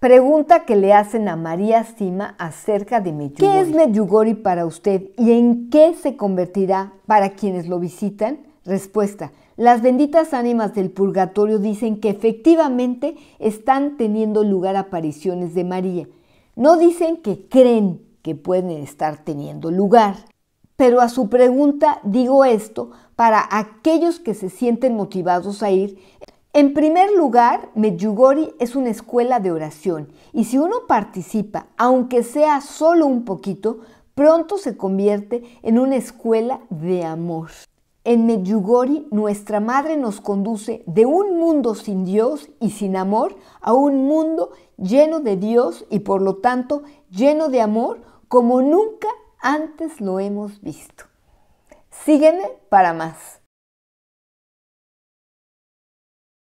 Pregunta que le hacen a María Sima acerca de Medjugorje. ¿Qué es Medjugorje para usted y en qué se convertirá para quienes lo visitan? Respuesta. Las benditas ánimas del purgatorio dicen que efectivamente están teniendo lugar apariciones de María. No dicen que creen que pueden estar teniendo lugar. Pero a su pregunta digo esto para aquellos que se sienten motivados a ir en primer lugar, Medjugorje es una escuela de oración y si uno participa, aunque sea solo un poquito, pronto se convierte en una escuela de amor. En Medjugorje, nuestra madre nos conduce de un mundo sin Dios y sin amor a un mundo lleno de Dios y por lo tanto lleno de amor como nunca antes lo hemos visto. Sígueme para más.